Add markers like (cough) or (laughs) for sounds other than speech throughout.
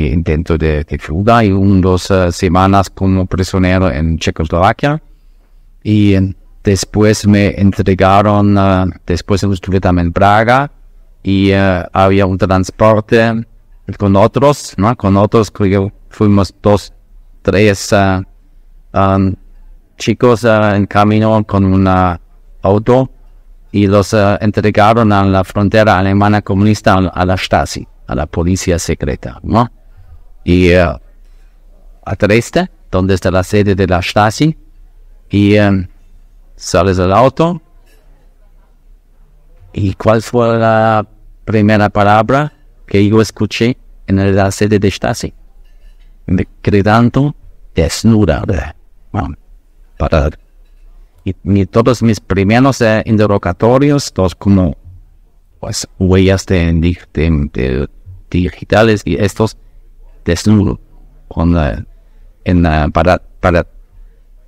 intento de, de fuga y un, dos eh, semanas como prisionero en Checoslovaquia. Y después me entregaron, eh, después estuve también en Praga y eh, había un transporte con otros, ¿no? Con otros, creo fuimos dos, tres um, chicos en camino con un auto y los entregaron a la frontera alemana comunista, a la Stasi, a la policía secreta, ¿no? y uh, a Dresde, donde está la sede de la Stasi, y em, sales del auto. ¿Y cuál fue la primera palabra que yo escuché en la sede de Stasi? Me quedando desnuda. para, y, todos mis primeros eh, interrogatorios, todos como pues, huellas de digitales y estos desnudo con en para, para,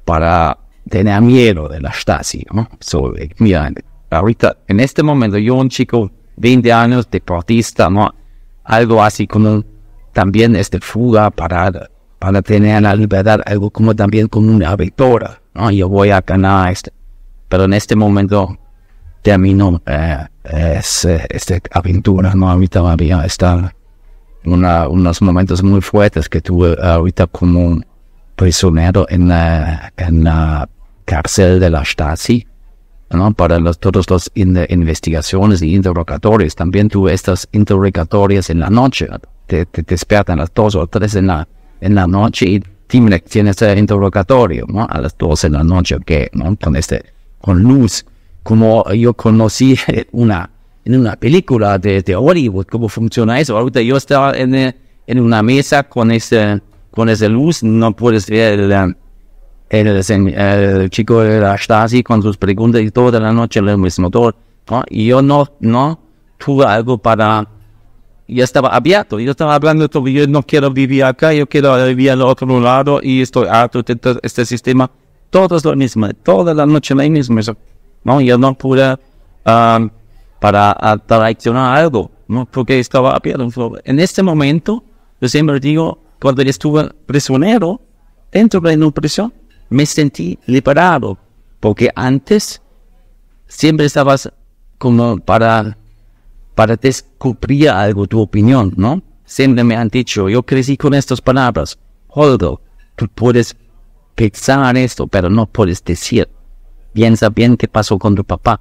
para tener miedo de la Stasi. ¿no? So, eh, mira, ahorita, en este momento, yo, un chico, 20 años, deportista, ¿no? algo así como también este fuga para, para tener la libertad, algo como también como una aventura, ¿no? Yo voy a ganar este. Pero en este momento termino eh, eh es, esta aventura, ¿no? ahorita había estar una, unos momentos muy fuertes que tuve ahorita como prisionero en la, en cárcel de la Stasi. ¿no? Para los, todas las investigaciones y interrogatorios. También tuve estas interrogatorias en la noche. Te, te, despiertan a las dos o tres en la, en la noche y tienes el interrogatorio a las dos en la noche, que con, este, con luz. Como yo conocí (laughs) una en una película de, de Hollywood, cómo funciona eso. Ahorita yo estaba en, eh, en una mesa con ese, con esa luz, no puedes ver el, eh, chico de la Stasi con sus preguntas y toda la noche el mismo todo. Y yo no, no tuve algo para... Yo estaba abierto, yo estaba hablando, todo yo no quiero vivir acá, yo quiero vivir al otro lado y estoy harto de este sistema. Todo es lo mismo, toda la noche lo mismo. ¿no? Yo no pude... Ah, para traicionar algo, ¿no? Porque estaba abierto. En este momento, yo siempre digo, cuando estuve prisionero, dentro de una prisión, me sentí liberado, porque antes siempre estabas como para, para descubrir algo, tu opinión, ¿no? Siempre me han dicho, yo crecí con estas palabras, Holdo, tú puedes pensar esto, pero no puedes decir. Piensa bien qué pasó con tu papá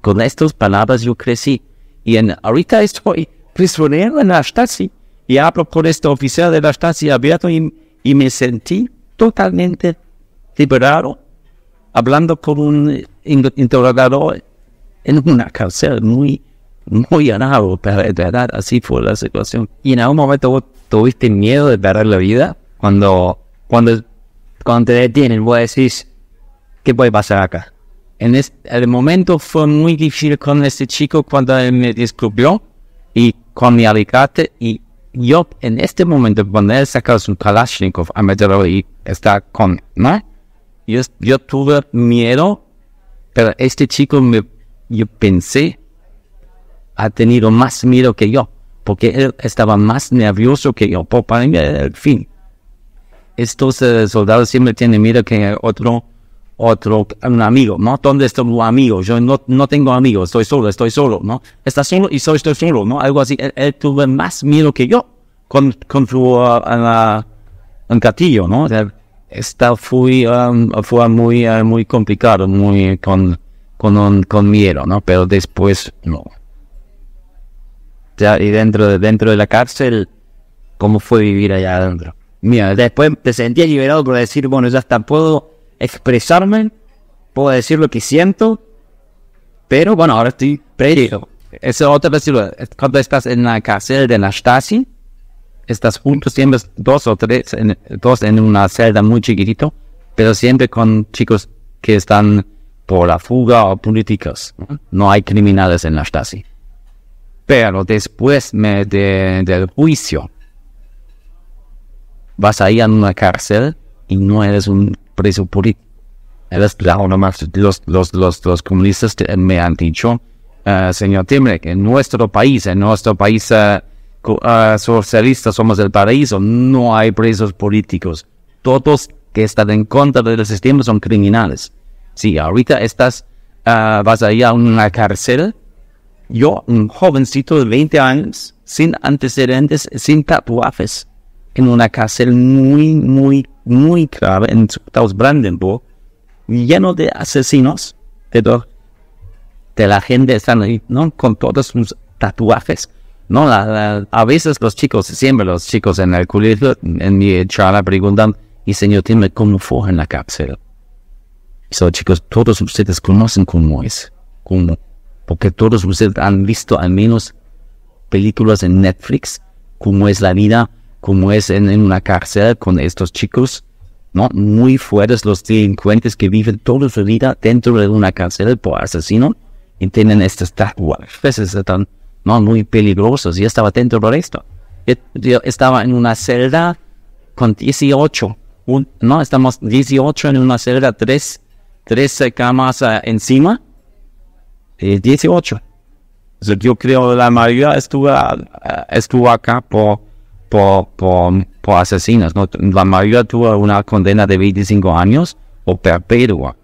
con estas palabras yo crecí. Y en, ahorita estoy (laughs) prisionero en la Stasi. Y hablo con este oficial de la Stasi abierto y, me sentí totalmente liberado hablando con un interrogador en una cárcel muy, muy anado, pero de verdad así fue la situación. ¿Y en algún momento tuviste miedo de perder la vida? Cuando, cuando, cuando te detienen, vos decís, ¿qué puede pasar acá? En este, el momento fue muy difícil con este chico cuando él me descubrió y con mi alicate y yo en este momento cuando él saca su Kalashnikov a meterlo y está con, ¿no? Yo, yo tuve miedo, pero este chico me, yo pensé, ha tenido más miedo que yo, porque él estaba más nervioso que yo, por el fin. Estos eh, soldados siempre tienen miedo que el otro otro, un amigo, ¿no? ¿Dónde está amigo amigo? Yo no, no tengo amigos, estoy solo, estoy solo, ¿no? Está solo y soy, estoy solo, ¿no? Algo así. Él, tuvo más miedo que yo con, con su uh, ¿no? está um, fue, muy, uh, muy complicado, muy con, con, con miedo, ¿no? Pero después, no. Ya, y dentro de, dentro de la cárcel, ¿cómo fue vivir allá adentro? Mira, después te sentías liberado por decir, bueno, ya hasta puedo expresarme, puedo decir lo que siento, pero bueno, ahora estoy preso. Eso otra vez, cuando estás en la cárcel de la Stasi, estás juntos siempre dos o tres, en, dos en una celda muy chiquitito, pero siempre con chicos que están por la fuga o políticos. No hay criminales en la Stasi. Pero después de, del juicio, vas ahí a una cárcel y no eres un preso político. Pues, ah, más. Los, los, comunistas me han dicho, ah, señor Timre, que en nuestro país, en nuestro país ah, socialista somos el paraíso, no hay presos políticos. Todos que están en contra del sistema son criminales. Si ahorita estás, vas a ir a una cárcel, yo, un jovencito de 20 años, sin antecedentes, sin tatuajes, en una cárcel muy, muy muy grave en Zuctaus Brandenburg, lleno de asesinos, de, de la gente están ahí, ¿no? Con todos sus tatuajes. No, a veces los chicos, siempre los chicos en el colegio, en mi charla preguntan, y señor dime ¿cómo fue en la cápsula? So, chicos, todos ustedes conocen cómo es, cómo, porque todos ustedes han visto al menos películas en Netflix, cómo es la vida como es en, una cárcel con estos chicos, ¿no? Muy fuertes los delincuentes que viven toda su vida dentro de una cárcel por asesino y tienen estas tatuajes, están ¿no? muy peligrosos. Yo estaba dentro de esto. Yo, estaba en una celda con 18, ¿no? Estamos 18 en una celda, tres, 13 camas eh, encima. 18. yo creo que la mayoría estuvo, eh, estuvo acá por por, por, asesinos. ¿no? La mayoría tuvo una condena de 25 años o perpetua.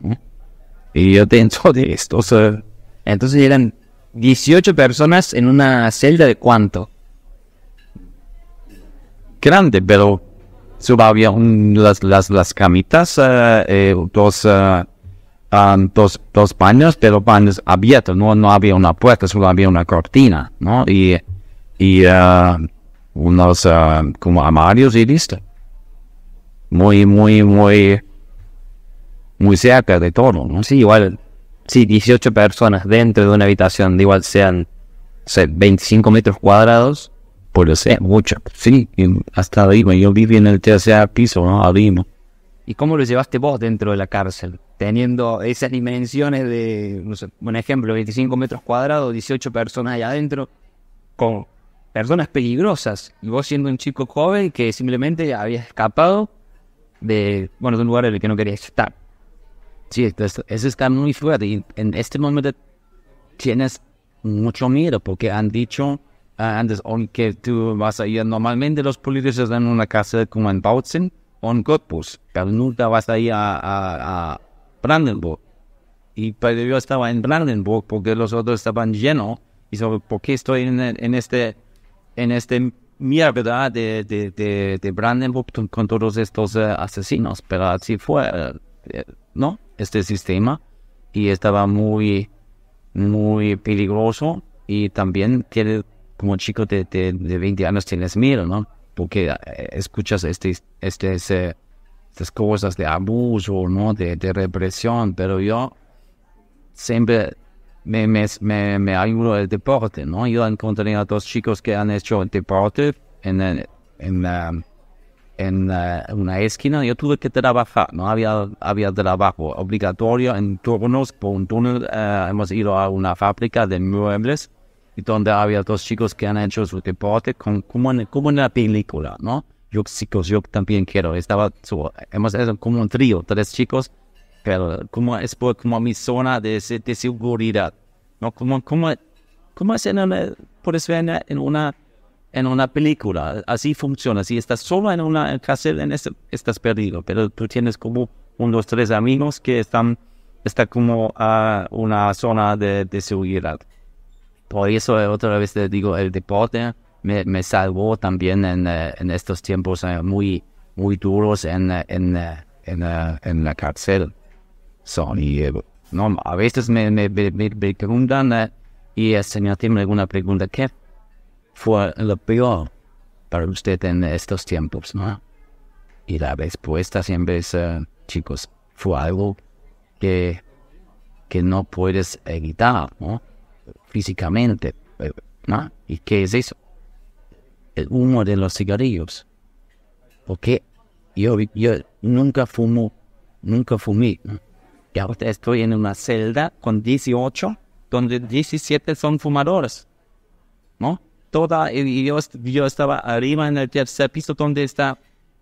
Y yo dentro de esto, entonces eran 18 personas en una celda de cuánto? Grande, pero solo había las, las, camitas, eh, eh, eh, dos, dos, baños, pero baños abiertos, no, no había una puerta, solo había una cortina, ¿no? Y, y ah, unos como armarios y listo. Muy, muy, muy, muy cerca de todo, ¿no? Sí, igual, sí, 18 personas dentro de una habitación, de igual sean 25 metros cuadrados, pues ser mucho. Sí, hasta arriba, yo viví en el tercer piso, ¿no? Arriba. ¿Y cómo lo llevaste vos dentro de la cárcel? Teniendo esas dimensiones de, no sé, un ejemplo, 25 metros cuadrados, 18 personas allá adentro, con personas peligrosas. Y vos siendo un chico joven que simplemente había escapado de, bueno, un lugar en el que no quería estar. Sí, eso está muy fuerte. Y en este momento tienes mucho miedo porque han dicho ah, antes, aunque oh, tú vas a ir normalmente los políticos están en una casa como en Bautzen o en Cottbus, pero nunca vas a ir a, Brandenburg. Y pero yo estaba en Brandenburg porque los otros estaban llenos. Y sobre por qué estoy en este en este mierda de, de, de, de Brandenburg con todos estos eh, asesinos, pero así fue, eh, ¿no? Este sistema y estaba muy, muy peligroso y también tiene, como chico de, de, 20 años tienes miedo, ¿no? Porque eh, escuchas este, este, estas cosas de abuso, ¿no? De, de represión, pero yo siempre me, me, ayudó el deporte, ¿no? Yo encontré a dos chicos que han hecho el deporte en, en, um, uh, una esquina. Yo tuve que trabajar, ¿no? Había, había trabajo obligatorio en turnos. Por un túnel. Uh, hemos ido a una fábrica de muebles y donde había dos chicos que han hecho su deporte con, como, en, la película, ¿no? Yo, chicos, yo también quiero. Estaba, hemos como un trío, tres chicos pero como es pues, como mi zona de, seguridad, ¿no? Como, como, como es en una, puedes ver en una, película, así funciona, si estás solo en una cárcel, este, estás perdido, pero tú tienes como unos tres amigos que están, está como a una zona de, seguridad. Por eso otra vez te digo, el deporte me, salvó también en, estos tiempos eh, muy, muy duros en la cárcel. Y eh, no, a veces me, me, preguntan eh, y el Señor tiene alguna pregunta. ¿Qué fue lo peor para usted en estos tiempos? ¿no? Y la respuesta siempre es, eh, chicos, fue algo que, que no puedes evitar ¿no? físicamente. ¿no? ¿Y qué es eso? El humo de los cigarrillos. Porque yo, yo nunca fumo, nunca fumé. Y ahora estoy en una celda con 18, donde 17 son fumadores, ¿no? Toda, y yo, estaba arriba en el tercer piso donde está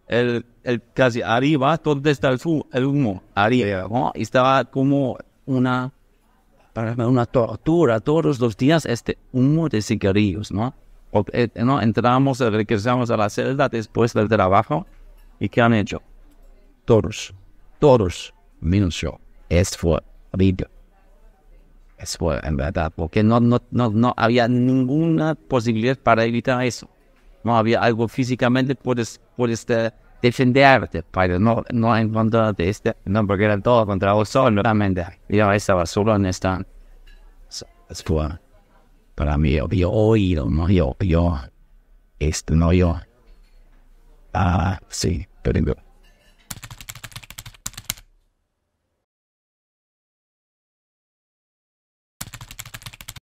el, el casi arriba, donde está el, humo, arriba, ¿no? Y estaba como una, para una tortura todos los días este humo de cigarrillos, ¿no? Eh, ¿no? Entramos, regresamos a la celda después del trabajo y ¿qué han hecho? Todos, todos, menos es fue Es en verdad, porque no, no, no, no había ninguna posibilidad para evitar eso. No había algo físicamente, puedes, puedes eh, defenderte, pero no, no encontrarte este, no, porque era todo contra vos solo, realmente. Yo estaba solo en esta. Es fue, para mí, yo, oído, no yo, yo, esto, no yo. Ah, sí, pero